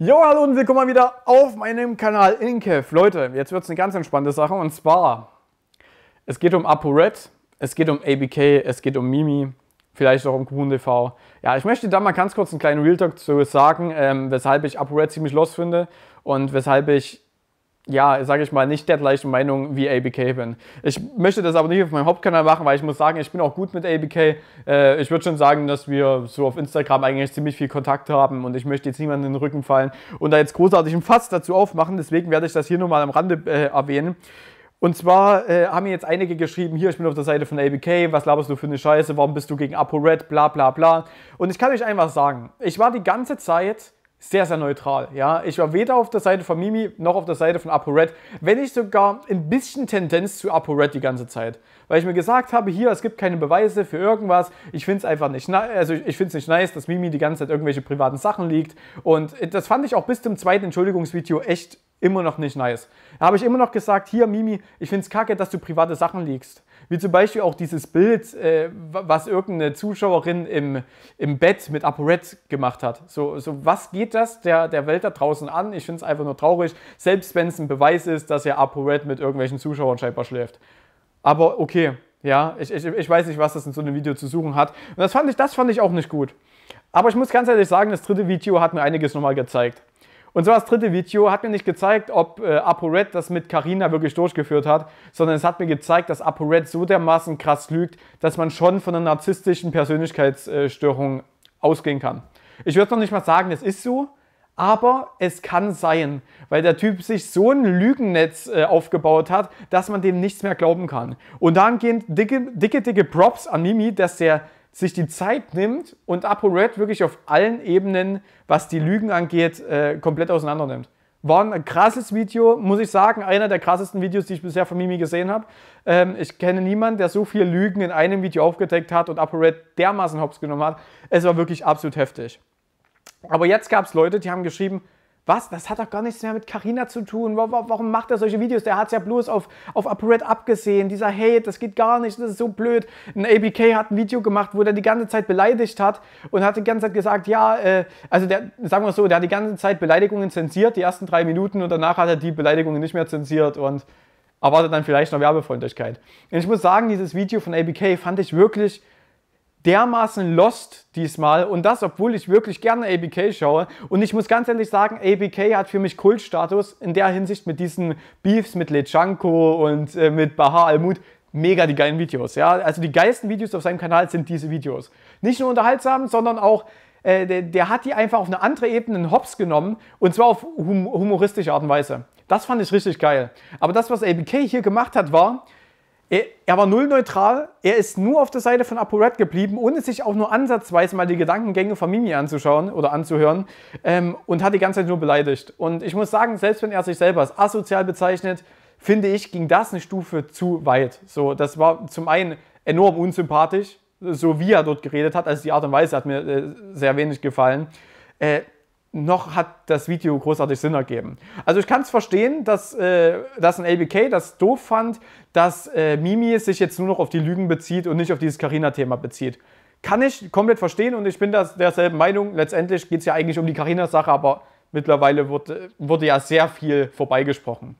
Jo, hallo und willkommen wieder auf meinem Kanal Inkev. Leute, jetzt wird es eine ganz entspannte Sache und zwar, es geht um ApoRed, es geht um ABK, es geht um Mimi, vielleicht auch um Kuhn TV. Ja, ich möchte da mal ganz kurz einen kleinen Realtalk zu sagen, ähm, weshalb ich ApoRed ziemlich los finde und weshalb ich ja, sage ich mal, nicht der gleichen Meinung wie ABK bin. Ich möchte das aber nicht auf meinem Hauptkanal machen, weil ich muss sagen, ich bin auch gut mit ABK. Äh, ich würde schon sagen, dass wir so auf Instagram eigentlich ziemlich viel Kontakt haben und ich möchte jetzt niemanden in den Rücken fallen und da jetzt großartig ein Fass dazu aufmachen. Deswegen werde ich das hier nur mal am Rande äh, erwähnen. Und zwar äh, haben mir jetzt einige geschrieben, hier, ich bin auf der Seite von ABK, was laberst du für eine Scheiße, warum bist du gegen ApoRed, bla bla bla. Und ich kann euch einfach sagen, ich war die ganze Zeit sehr, sehr neutral. Ja? Ich war weder auf der Seite von Mimi noch auf der Seite von ApoRed, wenn ich sogar ein bisschen Tendenz zu ApoRed die ganze Zeit. Weil ich mir gesagt habe, hier, es gibt keine Beweise für irgendwas. Ich finde es einfach nicht, also ich finde nicht nice, dass Mimi die ganze Zeit irgendwelche privaten Sachen liegt. Und äh, das fand ich auch bis zum zweiten Entschuldigungsvideo echt immer noch nicht nice. Da habe ich immer noch gesagt, hier Mimi, ich finde es kacke, dass du private Sachen liegst. Wie zum Beispiel auch dieses Bild, äh, was irgendeine Zuschauerin im, im Bett mit ApoRed gemacht hat. So, so was geht das der, der Welt da draußen an? Ich finde es einfach nur traurig, selbst wenn es ein Beweis ist, dass ja ApoRed mit irgendwelchen Zuschauern scheinbar schläft. Aber okay, ja, ich, ich, ich weiß nicht, was das in so einem Video zu suchen hat. Und das fand ich, das fand ich auch nicht gut. Aber ich muss ganz ehrlich sagen, das dritte Video hat mir einiges nochmal gezeigt. Und so das dritte Video hat mir nicht gezeigt, ob äh, ApoRed das mit Carina wirklich durchgeführt hat, sondern es hat mir gezeigt, dass ApoRed so dermaßen krass lügt, dass man schon von einer narzisstischen Persönlichkeitsstörung äh, ausgehen kann. Ich würde noch nicht mal sagen, es ist so, aber es kann sein, weil der Typ sich so ein Lügennetz äh, aufgebaut hat, dass man dem nichts mehr glauben kann. Und dahingehend dicke, dicke, dicke Props an Mimi, dass der sich die Zeit nimmt und ApoRed wirklich auf allen Ebenen, was die Lügen angeht, äh, komplett auseinander nimmt. War ein krasses Video, muss ich sagen, einer der krassesten Videos, die ich bisher von Mimi gesehen habe. Ähm, ich kenne niemanden, der so viele Lügen in einem Video aufgedeckt hat und ApoRed dermaßen hops genommen hat. Es war wirklich absolut heftig. Aber jetzt gab es Leute, die haben geschrieben, was, das hat doch gar nichts mehr mit Carina zu tun. Warum macht er solche Videos? Der hat es ja bloß auf, auf ApoRed abgesehen. Dieser Hate, das geht gar nicht, das ist so blöd. Ein ABK hat ein Video gemacht, wo der die ganze Zeit beleidigt hat und hat die ganze Zeit gesagt, ja, äh, also der, sagen wir so, der hat die ganze Zeit Beleidigungen zensiert, die ersten drei Minuten und danach hat er die Beleidigungen nicht mehr zensiert und erwartet dann vielleicht noch Werbefreundlichkeit. Und ich muss sagen, dieses Video von ABK fand ich wirklich dermaßen lost diesmal und das, obwohl ich wirklich gerne ABK schaue. Und ich muss ganz ehrlich sagen, ABK hat für mich Kultstatus in der Hinsicht mit diesen Beefs mit Lechanko und äh, mit Baha Almut. Mega die geilen Videos, ja. Also die geilsten Videos auf seinem Kanal sind diese Videos. Nicht nur unterhaltsam, sondern auch äh, der, der, hat die einfach auf eine andere Ebene in Hops genommen und zwar auf hum humoristische Art und Weise. Das fand ich richtig geil. Aber das, was ABK hier gemacht hat, war, er, er, war null neutral, er ist nur auf der Seite von ApoRed geblieben, ohne sich auch nur ansatzweise mal die Gedankengänge von Mimi anzuschauen oder anzuhören ähm, und hat die ganze Zeit nur beleidigt. Und ich muss sagen, selbst wenn er sich selber als asozial bezeichnet, finde ich, ging das eine Stufe zu weit. So, das war zum einen enorm unsympathisch, so wie er dort geredet hat, also die Art und Weise hat mir äh, sehr wenig gefallen. Äh, noch hat das Video großartig Sinn ergeben. Also ich kann es verstehen, dass, äh, dass ein ABK das doof fand, dass äh, Mimi sich jetzt nur noch auf die Lügen bezieht und nicht auf dieses Carina-Thema bezieht. Kann ich komplett verstehen und ich bin das derselben Meinung. Letztendlich geht es ja eigentlich um die Carina-Sache, aber mittlerweile wurde, äh, wurde ja sehr viel vorbeigesprochen.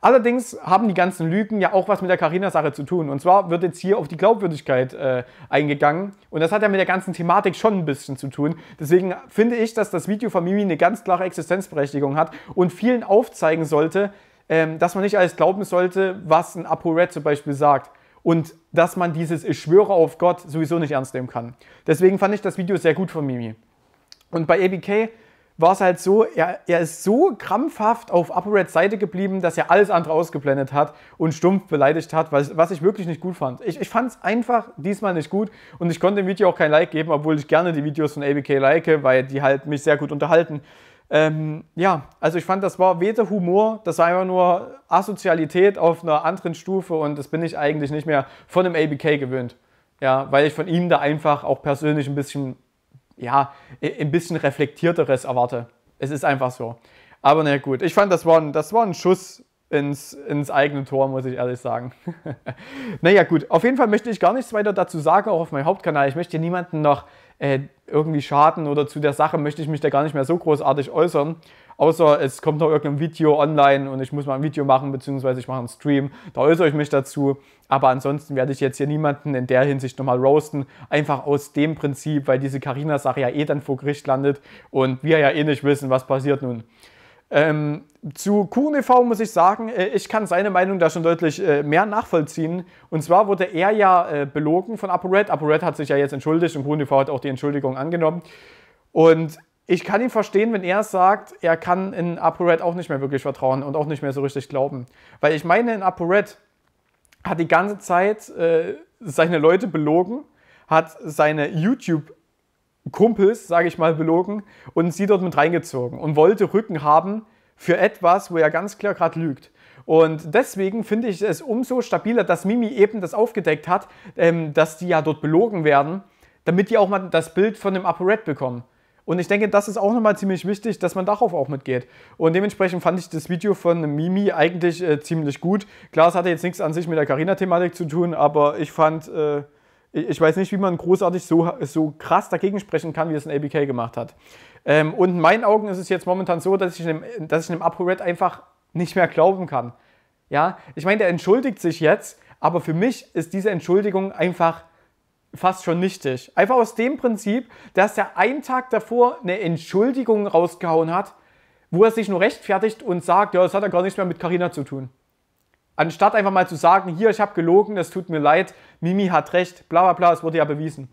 Allerdings haben die ganzen Lügen ja auch was mit der Carina-Sache zu tun. Und zwar wird jetzt hier auf die Glaubwürdigkeit äh, eingegangen. Und das hat ja mit der ganzen Thematik schon ein bisschen zu tun. Deswegen finde ich, dass das Video von Mimi eine ganz klare Existenzberechtigung hat und vielen aufzeigen sollte, ähm, dass man nicht alles glauben sollte, was ein ApoRed zum Beispiel sagt. Und dass man dieses Ich schwöre auf Gott sowieso nicht ernst nehmen kann. Deswegen fand ich das Video sehr gut von Mimi. Und bei ABK war es halt so, er, er ist so krampfhaft auf ApoReds Seite geblieben, dass er alles andere ausgeblendet hat und stumpf beleidigt hat, was, was ich wirklich nicht gut fand. Ich, ich fand es einfach diesmal nicht gut und ich konnte dem Video auch kein Like geben, obwohl ich gerne die Videos von ABK like, weil die halt mich sehr gut unterhalten. Ähm, ja, also ich fand, das war weder Humor, das war einfach nur Asozialität auf einer anderen Stufe und das bin ich eigentlich nicht mehr von dem ABK gewöhnt. Ja, weil ich von ihm da einfach auch persönlich ein bisschen ja, ein bisschen reflektierteres erwarte. Es ist einfach so. Aber na gut, ich fand, das war ein, das war ein Schuss ins, ins eigene Tor, muss ich ehrlich sagen. naja, gut, auf jeden Fall möchte ich gar nichts weiter dazu sagen, auch auf meinem Hauptkanal. Ich möchte niemanden noch äh, irgendwie schaden oder zu der Sache möchte ich mich da gar nicht mehr so großartig äußern. Außer es kommt noch irgendein Video online und ich muss mal ein Video machen, beziehungsweise ich mache einen Stream. Da äußere ich mich dazu. Aber ansonsten werde ich jetzt hier niemanden in der Hinsicht nochmal roasten. Einfach aus dem Prinzip, weil diese Carina-Sache ja eh dann vor Gericht landet und wir ja eh nicht wissen, was passiert nun. Ähm, zu QNV e muss ich sagen, äh, ich kann seine Meinung da schon deutlich äh, mehr nachvollziehen. Und zwar wurde er ja äh, belogen von ApoRed. ApoRed hat sich ja jetzt entschuldigt und QNV e hat auch die Entschuldigung angenommen. Und ich kann ihn verstehen, wenn er sagt, er kann in ApoRed auch nicht mehr wirklich vertrauen und auch nicht mehr so richtig glauben. Weil ich meine, in ApoRed hat die ganze Zeit äh, seine Leute belogen, hat seine YouTube- Kumpels, sage ich mal, belogen und sie dort mit reingezogen und wollte Rücken haben für etwas, wo er ganz klar gerade lügt. Und deswegen finde ich es umso stabiler, dass Mimi eben das aufgedeckt hat, ähm, dass die ja dort belogen werden, damit die auch mal das Bild von dem ApoRed bekommen. Und ich denke, das ist auch nochmal ziemlich wichtig, dass man darauf auch mitgeht. Und dementsprechend fand ich das Video von Mimi eigentlich äh, ziemlich gut. Klar, es hatte jetzt nichts an sich mit der Carina-Thematik zu tun, aber ich fand, äh, ich weiß nicht, wie man großartig so, so krass dagegen sprechen kann, wie es ein ABK gemacht hat. Ähm, und in meinen Augen ist es jetzt momentan so, dass ich einem, dass ich einem ApoRed einfach nicht mehr glauben kann. Ja, ich meine, der entschuldigt sich jetzt, aber für mich ist diese Entschuldigung einfach fast schon nichtig. Einfach aus dem Prinzip, dass er einen Tag davor eine Entschuldigung rausgehauen hat, wo er sich nur rechtfertigt und sagt, ja, das hat er gar nichts mehr mit Carina zu tun. Anstatt einfach mal zu sagen, hier, ich habe gelogen, es tut mir leid, Mimi hat recht, bla bla bla, es wurde ja bewiesen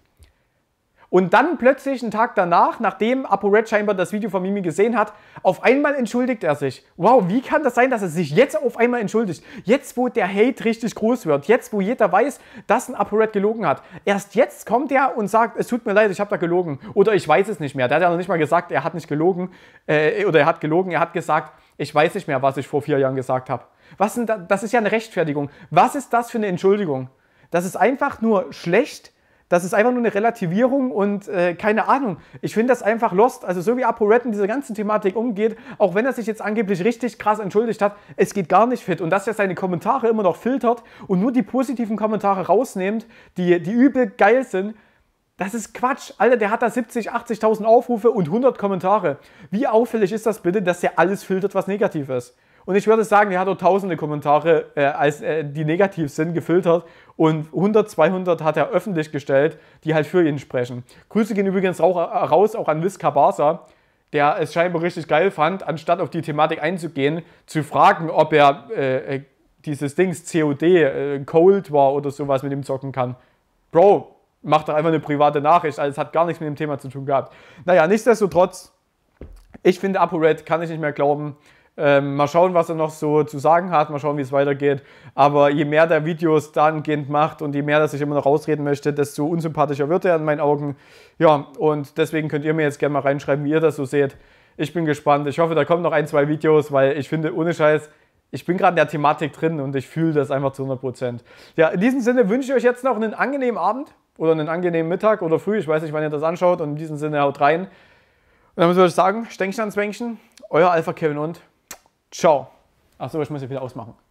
und dann plötzlich einen Tag danach, nachdem ApoRed scheinbar das Video von Mimi gesehen hat, auf einmal entschuldigt er sich. Wow, wie kann das sein, dass er sich jetzt auf einmal entschuldigt? Jetzt, wo der Hate richtig groß wird, jetzt, wo jeder weiß, dass ein ApoRed gelogen hat. Erst jetzt kommt er und sagt, es tut mir leid, ich habe da gelogen oder ich weiß es nicht mehr. Der hat ja noch nicht mal gesagt, er hat nicht gelogen äh, oder er hat gelogen, er hat gesagt, ich weiß nicht mehr, was ich vor vier Jahren gesagt habe. Was denn da, das ist ja eine Rechtfertigung. Was ist das für eine Entschuldigung? Das ist einfach nur schlecht das ist einfach nur eine Relativierung und äh, keine Ahnung. Ich finde das einfach lost. Also so wie ApoRed in dieser ganzen Thematik umgeht, auch wenn er sich jetzt angeblich richtig krass entschuldigt hat, es geht gar nicht fit. Und dass er seine Kommentare immer noch filtert und nur die positiven Kommentare rausnimmt, die, die übel geil sind, das ist Quatsch. Alter, der hat da 70, 80.000 Aufrufe und 100 Kommentare. Wie auffällig ist das bitte, dass er alles filtert, was negativ ist? Und ich würde sagen, er hat auch tausende Kommentare, äh, als, äh, die negativ sind, gefiltert. Und 100, 200 hat er öffentlich gestellt, die halt für ihn sprechen. Grüße gehen übrigens auch, äh, raus auch an Wiz Kabasa, der es scheinbar richtig geil fand, anstatt auf die Thematik einzugehen, zu fragen, ob er äh, äh dieses Dings COD, äh, Cold War oder sowas mit ihm zocken kann. Bro, mach doch einfach eine private Nachricht. Also es hat gar nichts mit dem Thema zu tun gehabt. Naja, nichtsdestotrotz, ich finde ApoRed, kann ich nicht mehr glauben. Ähm, mal schauen, was er noch so zu sagen hat, mal schauen, wie es weitergeht. Aber je mehr der Videos dahingehend macht und je mehr dass ich immer noch rausreden möchte, desto unsympathischer wird er in meinen Augen. Ja, und deswegen könnt ihr mir jetzt gerne mal reinschreiben, wie ihr das so seht. Ich bin gespannt. Ich hoffe, da kommen noch ein, zwei Videos, weil ich finde, ohne Scheiß, ich bin gerade in der Thematik drin und ich fühle das einfach zu 100%. Ja, in diesem Sinne wünsche ich euch jetzt noch einen angenehmen Abend oder einen angenehmen Mittag oder früh. Ich weiß nicht, wann ihr das anschaut. Und in diesem Sinne haut rein. Und dann muss ich euch sagen, Stänkchen ans Bänkchen, euer Alpha Kevin und... Ciao. Achso, ich muss jetzt wieder ausmachen.